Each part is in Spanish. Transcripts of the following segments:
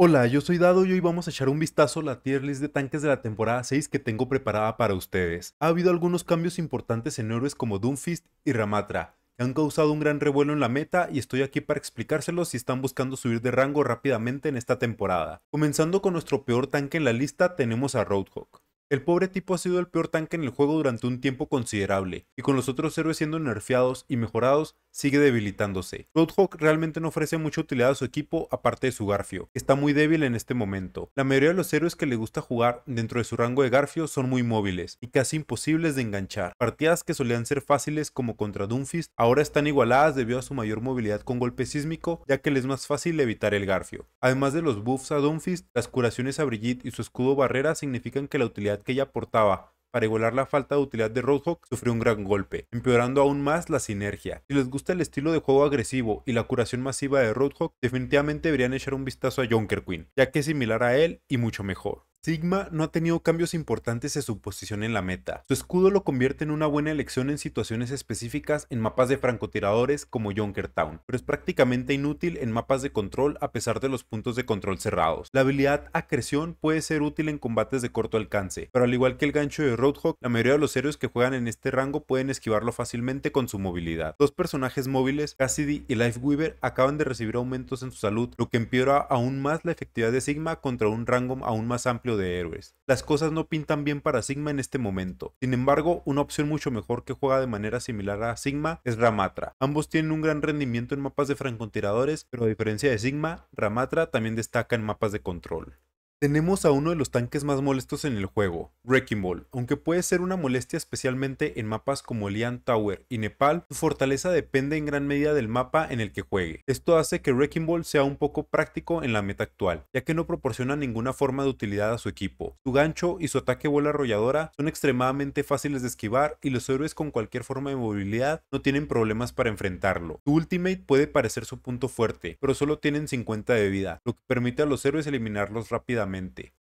Hola, yo soy Dado y hoy vamos a echar un vistazo a la tier list de tanques de la temporada 6 que tengo preparada para ustedes. Ha habido algunos cambios importantes en héroes como Doomfist y Ramatra, que han causado un gran revuelo en la meta y estoy aquí para explicárselos si están buscando subir de rango rápidamente en esta temporada. Comenzando con nuestro peor tanque en la lista tenemos a Roadhog. El pobre tipo ha sido el peor tanque en el juego durante un tiempo considerable, y con los otros héroes siendo nerfeados y mejorados, sigue debilitándose. Roadhog realmente no ofrece mucha utilidad a su equipo aparte de su Garfio, está muy débil en este momento. La mayoría de los héroes que le gusta jugar dentro de su rango de Garfio son muy móviles y casi imposibles de enganchar. Partidas que solían ser fáciles como contra Doomfist ahora están igualadas debido a su mayor movilidad con golpe sísmico ya que le es más fácil evitar el Garfio. Además de los buffs a Doomfist, las curaciones a Brigitte y su escudo barrera significan que la utilidad que ella aportaba para igualar la falta de utilidad de Roadhog, sufrió un gran golpe, empeorando aún más la sinergia. Si les gusta el estilo de juego agresivo y la curación masiva de Roadhog, definitivamente deberían echar un vistazo a Junker Queen, ya que es similar a él y mucho mejor. Sigma no ha tenido cambios importantes en su posición en la meta. Su escudo lo convierte en una buena elección en situaciones específicas en mapas de francotiradores como Junkertown, pero es prácticamente inútil en mapas de control a pesar de los puntos de control cerrados. La habilidad acreción puede ser útil en combates de corto alcance, pero al igual que el gancho de Roadhog, la mayoría de los héroes que juegan en este rango pueden esquivarlo fácilmente con su movilidad. Dos personajes móviles, Cassidy y Lifeweaver, acaban de recibir aumentos en su salud, lo que empeora aún más la efectividad de Sigma contra un rango aún más amplio de héroes. Las cosas no pintan bien para Sigma en este momento. Sin embargo, una opción mucho mejor que juega de manera similar a Sigma es Ramatra. Ambos tienen un gran rendimiento en mapas de francotiradores, pero a diferencia de Sigma, Ramatra también destaca en mapas de control. Tenemos a uno de los tanques más molestos en el juego, Wrecking Ball. Aunque puede ser una molestia especialmente en mapas como Lian Tower y Nepal, su fortaleza depende en gran medida del mapa en el que juegue. Esto hace que Wrecking Ball sea un poco práctico en la meta actual, ya que no proporciona ninguna forma de utilidad a su equipo. Su gancho y su ataque bola arrolladora son extremadamente fáciles de esquivar y los héroes con cualquier forma de movilidad no tienen problemas para enfrentarlo. Su ultimate puede parecer su punto fuerte, pero solo tienen 50 de vida, lo que permite a los héroes eliminarlos rápidamente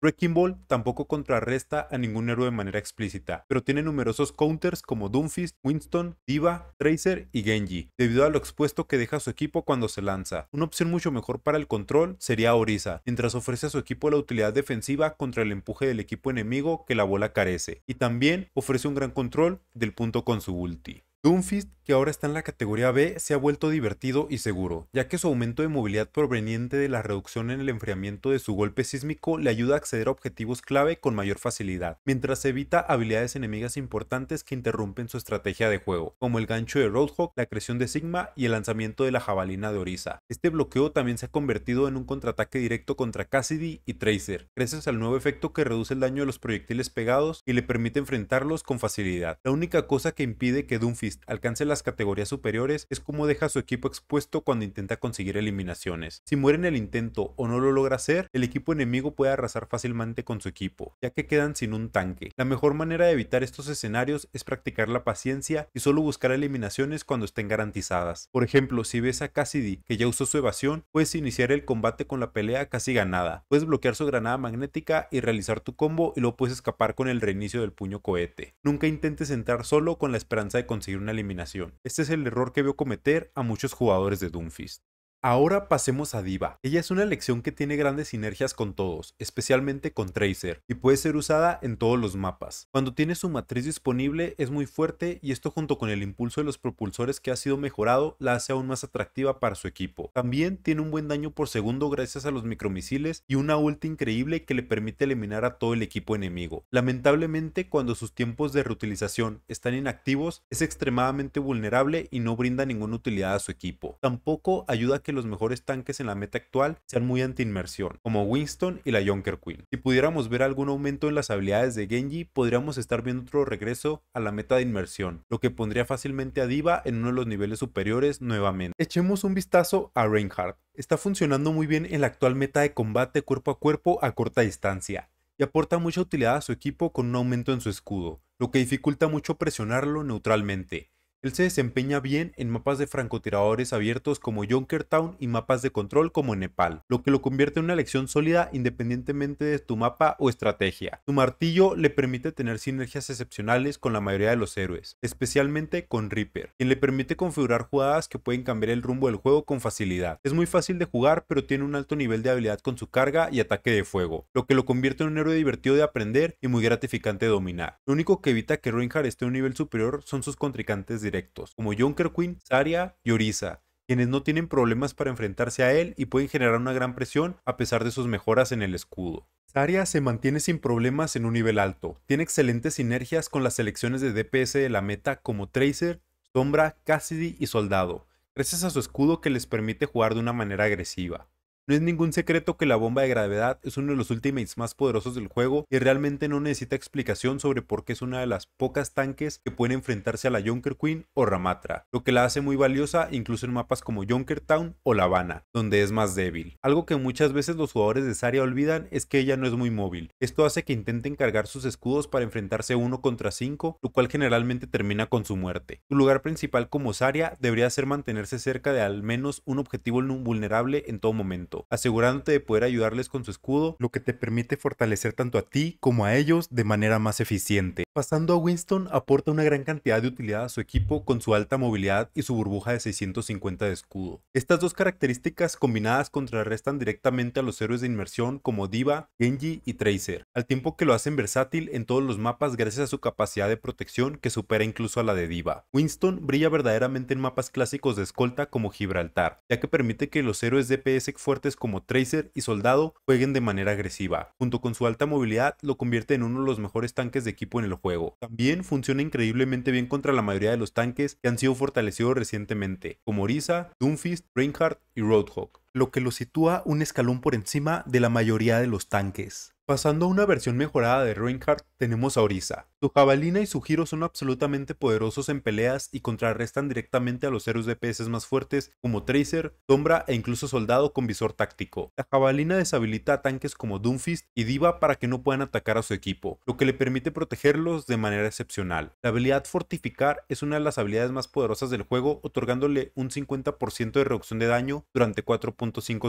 Wrecking Ball tampoco contrarresta a ningún héroe de manera explícita, pero tiene numerosos counters como Doomfist, Winston, Diva, Tracer y Genji, debido a lo expuesto que deja su equipo cuando se lanza. Una opción mucho mejor para el control sería Orisa, mientras ofrece a su equipo la utilidad defensiva contra el empuje del equipo enemigo que la bola carece, y también ofrece un gran control del punto con su ulti. Doomfist, que ahora está en la categoría B, se ha vuelto divertido y seguro, ya que su aumento de movilidad proveniente de la reducción en el enfriamiento de su golpe sísmico le ayuda a acceder a objetivos clave con mayor facilidad, mientras evita habilidades enemigas importantes que interrumpen su estrategia de juego, como el gancho de Roadhog, la creación de Sigma y el lanzamiento de la jabalina de Orisa. Este bloqueo también se ha convertido en un contraataque directo contra Cassidy y Tracer, gracias al nuevo efecto que reduce el daño de los proyectiles pegados y le permite enfrentarlos con facilidad. La única cosa que impide que Doomfist alcance las categorías superiores es como deja su equipo expuesto cuando intenta conseguir eliminaciones. Si muere en el intento o no lo logra hacer, el equipo enemigo puede arrasar fácilmente con su equipo, ya que quedan sin un tanque. La mejor manera de evitar estos escenarios es practicar la paciencia y solo buscar eliminaciones cuando estén garantizadas. Por ejemplo, si ves a Cassidy que ya usó su evasión, puedes iniciar el combate con la pelea casi ganada. Puedes bloquear su granada magnética y realizar tu combo y luego puedes escapar con el reinicio del puño cohete. Nunca intentes entrar solo con la esperanza de conseguir una eliminación. Este es el error que veo cometer a muchos jugadores de Doomfist. Ahora pasemos a Diva. Ella es una elección que tiene grandes sinergias con todos, especialmente con Tracer, y puede ser usada en todos los mapas. Cuando tiene su matriz disponible es muy fuerte y esto junto con el impulso de los propulsores que ha sido mejorado la hace aún más atractiva para su equipo. También tiene un buen daño por segundo gracias a los micromisiles y una ulti increíble que le permite eliminar a todo el equipo enemigo. Lamentablemente cuando sus tiempos de reutilización están inactivos es extremadamente vulnerable y no brinda ninguna utilidad a su equipo. Tampoco ayuda a que los mejores tanques en la meta actual sean muy anti-inmersión, como Winston y la Junker Queen. Si pudiéramos ver algún aumento en las habilidades de Genji, podríamos estar viendo otro regreso a la meta de inmersión, lo que pondría fácilmente a Diva en uno de los niveles superiores nuevamente. Echemos un vistazo a Reinhardt. Está funcionando muy bien en la actual meta de combate cuerpo a cuerpo a corta distancia, y aporta mucha utilidad a su equipo con un aumento en su escudo, lo que dificulta mucho presionarlo neutralmente él se desempeña bien en mapas de francotiradores abiertos como Junkertown y mapas de control como Nepal, lo que lo convierte en una elección sólida independientemente de tu mapa o estrategia. Su martillo le permite tener sinergias excepcionales con la mayoría de los héroes, especialmente con Reaper, quien le permite configurar jugadas que pueden cambiar el rumbo del juego con facilidad. Es muy fácil de jugar, pero tiene un alto nivel de habilidad con su carga y ataque de fuego, lo que lo convierte en un héroe divertido de aprender y muy gratificante de dominar. Lo único que evita que Reinhardt esté a un nivel superior son sus contrincantes directos como Junker Queen, Saria y Orisa, quienes no tienen problemas para enfrentarse a él y pueden generar una gran presión a pesar de sus mejoras en el escudo. Saria se mantiene sin problemas en un nivel alto, tiene excelentes sinergias con las selecciones de DPS de la meta como Tracer, Sombra, Cassidy y Soldado, gracias a su escudo que les permite jugar de una manera agresiva. No es ningún secreto que la bomba de gravedad es uno de los ultimates más poderosos del juego y realmente no necesita explicación sobre por qué es una de las pocas tanques que pueden enfrentarse a la Junker Queen o Ramatra, lo que la hace muy valiosa incluso en mapas como Junkertown o La Habana, donde es más débil. Algo que muchas veces los jugadores de Saria olvidan es que ella no es muy móvil. Esto hace que intenten cargar sus escudos para enfrentarse uno contra cinco, lo cual generalmente termina con su muerte. Su lugar principal como Saria debería ser mantenerse cerca de al menos un objetivo vulnerable en todo momento asegurándote de poder ayudarles con su escudo, lo que te permite fortalecer tanto a ti como a ellos de manera más eficiente. Pasando a Winston, aporta una gran cantidad de utilidad a su equipo con su alta movilidad y su burbuja de 650 de escudo. Estas dos características combinadas contrarrestan directamente a los héroes de inmersión como Diva, Genji y Tracer, al tiempo que lo hacen versátil en todos los mapas gracias a su capacidad de protección que supera incluso a la de Diva. Winston brilla verdaderamente en mapas clásicos de escolta como Gibraltar, ya que permite que los héroes DPS fuerte como Tracer y Soldado jueguen de manera agresiva. Junto con su alta movilidad lo convierte en uno de los mejores tanques de equipo en el juego. También funciona increíblemente bien contra la mayoría de los tanques que han sido fortalecidos recientemente, como Orisa, Doomfist, Reinhardt y Roadhog lo que lo sitúa un escalón por encima de la mayoría de los tanques. Pasando a una versión mejorada de Reinhardt, tenemos a Orisa. Su jabalina y su giro son absolutamente poderosos en peleas y contrarrestan directamente a los héroes de PS más fuertes como Tracer, Sombra e incluso Soldado con visor táctico. La jabalina deshabilita a tanques como Doomfist y Diva para que no puedan atacar a su equipo, lo que le permite protegerlos de manera excepcional. La habilidad Fortificar es una de las habilidades más poderosas del juego, otorgándole un 50% de reducción de daño durante 4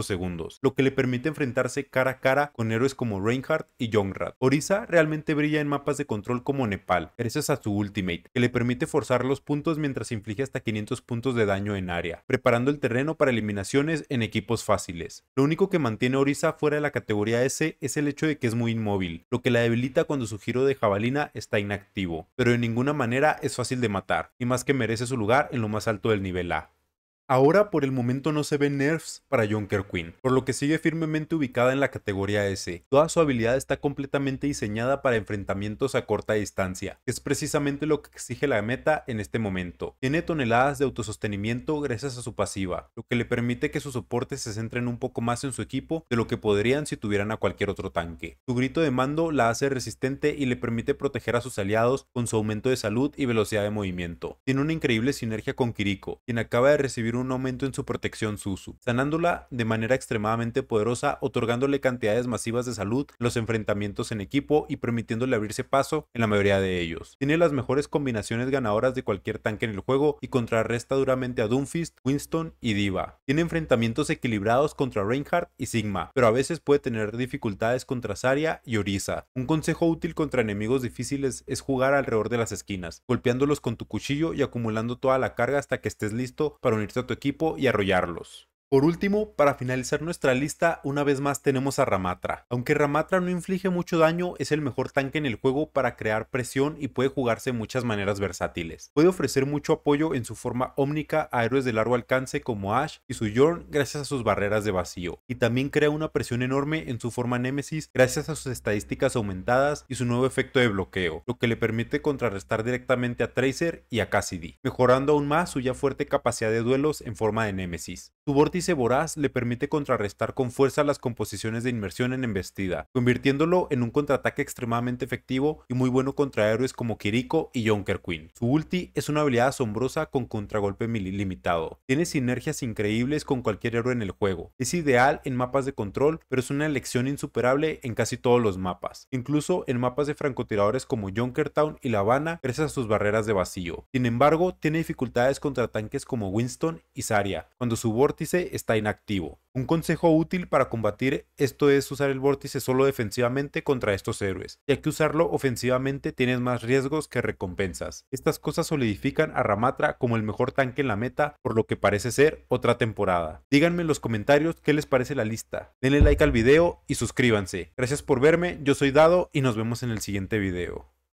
segundos, lo que le permite enfrentarse cara a cara con héroes como Reinhardt y Jongrat. Orisa realmente brilla en mapas de control como Nepal, gracias a su ultimate, que le permite forzar los puntos mientras inflige hasta 500 puntos de daño en área, preparando el terreno para eliminaciones en equipos fáciles. Lo único que mantiene a Orisa fuera de la categoría S es el hecho de que es muy inmóvil, lo que la debilita cuando su giro de jabalina está inactivo, pero de ninguna manera es fácil de matar, y más que merece su lugar en lo más alto del nivel A. Ahora por el momento no se ven nerfs para Junker Queen, por lo que sigue firmemente ubicada en la categoría S. Toda su habilidad está completamente diseñada para enfrentamientos a corta distancia, que es precisamente lo que exige la meta en este momento. Tiene toneladas de autosostenimiento gracias a su pasiva, lo que le permite que sus soportes se centren un poco más en su equipo de lo que podrían si tuvieran a cualquier otro tanque. Su grito de mando la hace resistente y le permite proteger a sus aliados con su aumento de salud y velocidad de movimiento. Tiene una increíble sinergia con Kiriko, quien acaba de recibir un aumento en su protección Susu, sanándola de manera extremadamente poderosa, otorgándole cantidades masivas de salud, los enfrentamientos en equipo y permitiéndole abrirse paso en la mayoría de ellos. Tiene las mejores combinaciones ganadoras de cualquier tanque en el juego y contrarresta duramente a Doomfist, Winston y Diva. Tiene enfrentamientos equilibrados contra Reinhardt y Sigma, pero a veces puede tener dificultades contra Saria y Orisa. Un consejo útil contra enemigos difíciles es jugar alrededor de las esquinas, golpeándolos con tu cuchillo y acumulando toda la carga hasta que estés listo para unirte a tu equipo y arrollarlos. Por último, para finalizar nuestra lista, una vez más tenemos a Ramatra. Aunque Ramatra no inflige mucho daño, es el mejor tanque en el juego para crear presión y puede jugarse de muchas maneras versátiles. Puede ofrecer mucho apoyo en su forma ómnica a héroes de largo alcance como Ash y su Yorn gracias a sus barreras de vacío, y también crea una presión enorme en su forma Nemesis gracias a sus estadísticas aumentadas y su nuevo efecto de bloqueo, lo que le permite contrarrestar directamente a Tracer y a Cassidy, mejorando aún más su ya fuerte capacidad de duelos en forma de Nemesis. Su vórtice voraz le permite contrarrestar con fuerza las composiciones de inmersión en embestida, convirtiéndolo en un contraataque extremadamente efectivo y muy bueno contra héroes como Kiriko y Jonker Queen. Su ulti es una habilidad asombrosa con contragolpe limitado. Tiene sinergias increíbles con cualquier héroe en el juego. Es ideal en mapas de control, pero es una elección insuperable en casi todos los mapas. Incluso en mapas de francotiradores como Junkertown y La Habana, gracias a sus barreras de vacío. Sin embargo, tiene dificultades contra tanques como Winston y Saria, cuando su vórtice está inactivo. Un consejo útil para combatir esto es usar el vórtice solo defensivamente contra estos héroes, ya que usarlo ofensivamente tienes más riesgos que recompensas. Estas cosas solidifican a Ramatra como el mejor tanque en la meta, por lo que parece ser otra temporada. Díganme en los comentarios qué les parece la lista. Denle like al video y suscríbanse. Gracias por verme, yo soy Dado y nos vemos en el siguiente video.